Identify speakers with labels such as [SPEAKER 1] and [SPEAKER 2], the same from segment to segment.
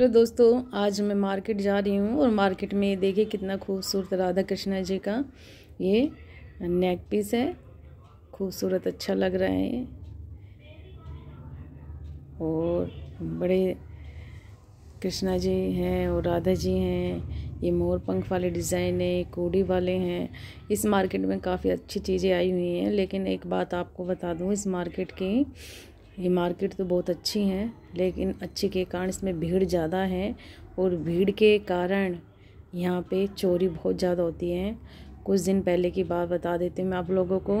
[SPEAKER 1] hello तो दोस्तों आज मैं मार्केट जा रही हूँ और मार्केट में देखिए कितना खूबसूरत राधा कृष्णा जी का ये नेक पीस है खूबसूरत अच्छा लग रहा है और बड़े कृष्णा जी हैं और राधा जी हैं ये मोर पंख वाले डिज़ाइन है कोड़ी वाले हैं इस मार्केट में काफ़ी अच्छी चीज़ें आई हुई हैं लेकिन एक बात आपको बता दूँ इस मार्केट की ये मार्केट तो बहुत अच्छी हैं लेकिन अच्छी के कारण इसमें भीड़ ज़्यादा है और भीड़ के कारण यहाँ पे चोरी बहुत ज़्यादा होती है कुछ दिन पहले की बात बता देती हूँ मैं आप लोगों को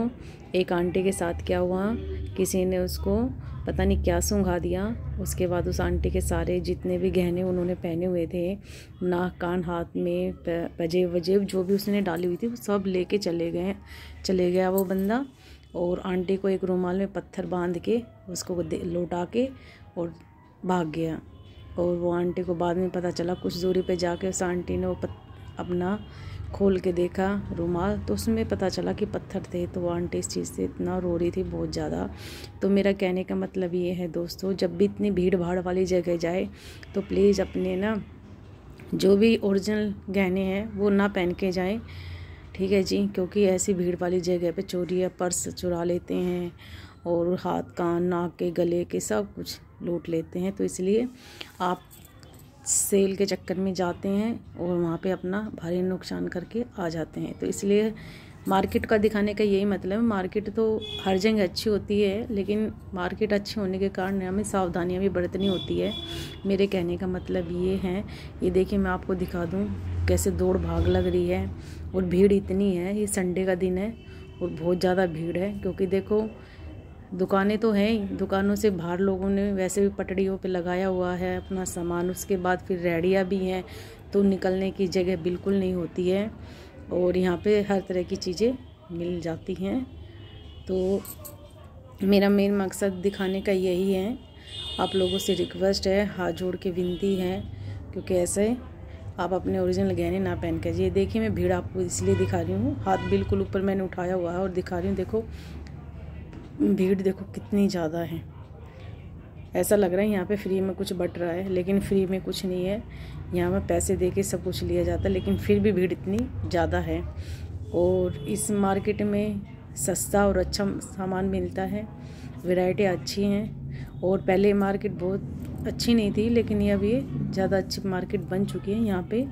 [SPEAKER 1] एक आंटी के साथ क्या हुआ किसी ने उसको पता नहीं क्या सूंघा दिया उसके बाद उस आंटी के सारे जितने भी गहने उन्होंने पहने हुए थे नाक कान हाथ में पजेब वजेब जो भी उसने डाली हुई थी वो सब लेके चले गए चले गया वो बंदा और आंटी को एक रूमाल में पत्थर बांध के उसको लौटा के और भाग गया और वो आंटी को बाद में पता चला कुछ दूरी पे जाके उस आंटी ने वो पत, अपना खोल के देखा रुमाल तो उसमें पता चला कि पत्थर थे तो वो आंटी इस चीज़ से इतना रो रही थी बहुत ज़्यादा तो मेरा कहने का मतलब ये है दोस्तों जब भी इतनी भीड़ भाड़ वाली जगह जाए तो प्लीज़ अपने ना जो भी ओरिजिनल गहने हैं वो ना पहन के जाएँ ठीक है जी क्योंकि ऐसी भीड़ वाली जगह पे चोरी या पर्स चुरा लेते हैं और हाथ कान नाक के गले के सब कुछ लूट लेते हैं तो इसलिए आप सेल के चक्कर में जाते हैं और वहाँ पे अपना भारी नुकसान करके आ जाते हैं तो इसलिए मार्केट का दिखाने का यही मतलब है मार्केट तो हर जगह अच्छी होती है लेकिन मार्केट अच्छी होने के कारण हमें सावधानियाँ भी बरतनी होती है मेरे कहने का मतलब ये है ये देखिए मैं आपको दिखा दूँ कैसे दौड़ भाग लग रही है और भीड़ इतनी है ये संडे का दिन है और बहुत ज़्यादा भीड़ है क्योंकि देखो दुकानें तो हैं ही दुकानों से बाहर लोगों ने वैसे भी पटड़ियों पे लगाया हुआ है अपना सामान उसके बाद फिर रेडिया भी हैं तो निकलने की जगह बिल्कुल नहीं होती है और यहाँ पे हर तरह की चीज़ें मिल जाती हैं तो मेरा मेन मकसद दिखाने का यही है आप लोगों से रिक्वेस्ट है हाथ जोड़ के विनती है क्योंकि ऐसे आप अपने ओरिजिनल गहने ना पहन कर ये देखिए मैं भीड़ आपको इसलिए दिखा रही हूँ हाथ बिल्कुल ऊपर मैंने उठाया हुआ है और दिखा रही हूँ देखो भीड़ देखो कितनी ज़्यादा है ऐसा लग रहा है यहाँ पे फ्री में कुछ बट रहा है लेकिन फ्री में कुछ नहीं है यहाँ पर पैसे दे के सब कुछ लिया जाता है लेकिन फिर भी भीड़ इतनी ज़्यादा है और इस मार्केट में सस्ता और अच्छा सामान मिलता है वेराइटियाँ अच्छी हैं और पहले मार्केट बहुत अच्छी नहीं थी लेकिन ये अभी ज़्यादा अच्छी मार्केट बन चुकी है यहाँ पे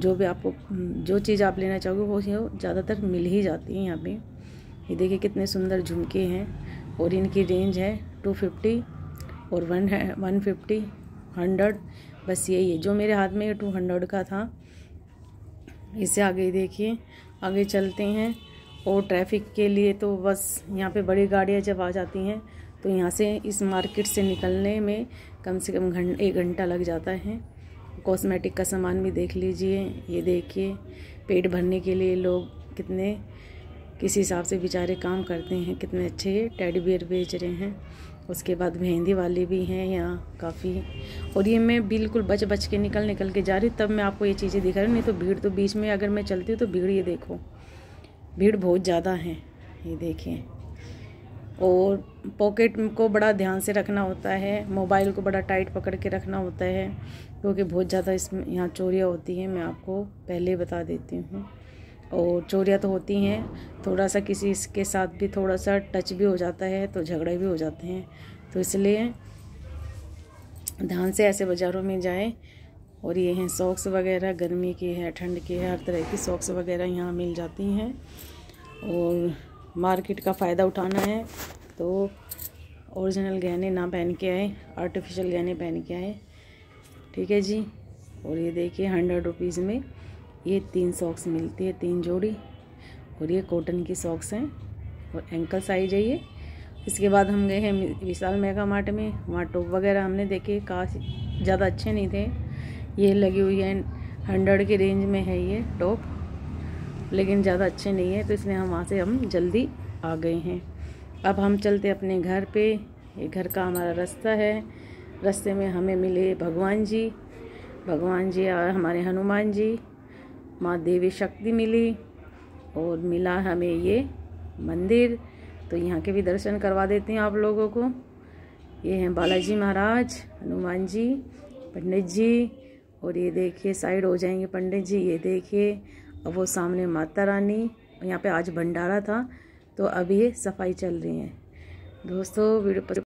[SPEAKER 1] जो भी आपको जो चीज़ आप लेना चाहोगे वो ज़्यादातर मिल ही जाती है यहाँ पे ये देखिए कितने सुंदर झुमके हैं और इनकी रेंज है टू फिफ्टी और वन है वन फिफ्टी हंड्रेड बस यही है जो मेरे हाथ में ये टू हंड्रेड का था इसे आगे देखिए आगे चलते हैं और ट्रैफिक के लिए तो बस यहाँ पे बड़ी गाड़ियाँ जब आ जाती हैं तो यहाँ से इस मार्केट से निकलने में कम से कम घंट एक घंटा लग जाता है कॉस्मेटिक का सामान भी देख लीजिए ये देखिए पेट भरने के लिए लोग कितने किस हिसाब से बेचारे काम करते हैं कितने अच्छे टेडी बियर बेच रहे हैं उसके बाद मेहंदी वाले भी हैं यहाँ काफ़ी और ये मैं बिल्कुल बच बच के निकल निकल के जा रही तब मैं आपको ये चीज़ें दिखा रही हूँ नहीं तो भीड़ तो बीच में अगर मैं चलती हूँ तो भीड़ ये देखो भीड़ बहुत ज़्यादा है ये देखिए और पॉकेट को बड़ा ध्यान से रखना होता है मोबाइल को बड़ा टाइट पकड़ के रखना होता है क्योंकि बहुत ज़्यादा इसमें यहाँ चोरियाँ होती हैं मैं आपको पहले बता देती हूँ और चोरियाँ तो होती हैं थोड़ा सा किसी इसके साथ भी थोड़ा सा टच भी हो जाता है तो झगड़े भी हो जाते हैं तो इसलिए ध्यान से ऐसे बाज़ारों में जाएँ और ये हैं सॉक्स वगैरह गर्मी के है ठंड के है हर तरह की सॉक्स वगैरह यहाँ मिल जाती हैं और मार्केट का फ़ायदा उठाना है तो ओरिजिनल गहने ना पहन के आए आर्टिफिशियल गहने पहन के आए ठीक है जी और ये देखिए हंड्रेड रुपीज़ में ये तीन सॉक्स मिलती है तीन जोड़ी और ये कॉटन की सॉक्स हैं और एंकल साइज है ये इसके बाद हम गए हैं विशाल मेगा मार्ट में वहाँ टॉप वगैरह हमने देखे काफ़ी ज़्यादा अच्छे नहीं थे ये लगी हुई है हंड्रेड के रेंज में है ये टॉप लेकिन ज़्यादा अच्छे नहीं है तो इसलिए हम वहाँ से हम जल्दी आ गए हैं अब हम चलते अपने घर पे ये घर का हमारा रास्ता है रास्ते में हमें मिले भगवान जी भगवान जी और हमारे हनुमान जी माँ देवी शक्ति मिली और मिला हमें ये मंदिर तो यहाँ के भी दर्शन करवा देते हैं आप लोगों को ये हैं बालाजी महाराज हनुमान जी पंडित जी और ये देखिए साइड हो जाएंगे पंडित जी ये देखिए वो सामने माता रानी यहाँ पे आज भंडारा था तो अभी सफाई चल रही है दोस्तों वीडियो